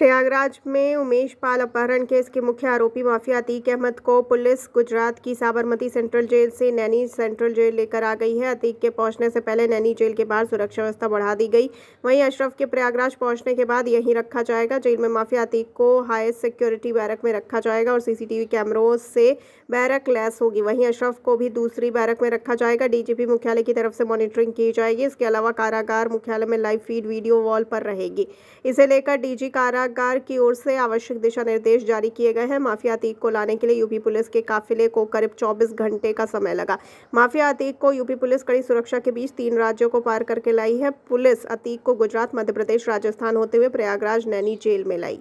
प्रयागराज में उमेश पाल अपहरण केस के मुख्य आरोपी माफिया अतीक अहमद को पुलिस गुजरात की साबरमती सेंट्रल जेल से नैनी सेंट्रल जेल लेकर आ गई है अतीक के पहुंचने से पहले नैनी जेल के बाहर सुरक्षा व्यवस्था बढ़ा दी गई वहीं अशरफ के प्रयागराज पहुंचने के बाद यहीं रखा जाएगा जेल में माफिया अतीक को हाई सिक्योरिटी बैरक में रखा जाएगा और सीसीटीवी कैमरों से बैरक लैस होगी वहीं अशरफ को भी दूसरी बैरक में रखा जाएगा डीजीपी मुख्यालय की तरफ से मॉनिटरिंग की जाएगी इसके अलावा कारागार मुख्यालय में लाइव फीड वीडियो वॉल पर रहेगी इसे लेकर डीजी कारा सरकार की ओर से आवश्यक दिशा निर्देश जारी किए गए हैं माफिया अतीक को लाने के लिए यूपी पुलिस के काफिले को करीब 24 घंटे का समय लगा माफिया अतीक को यूपी पुलिस कड़ी सुरक्षा के बीच तीन राज्यों को पार करके लाई है पुलिस अतीक को गुजरात मध्य प्रदेश राजस्थान होते हुए प्रयागराज नैनी जेल में लाई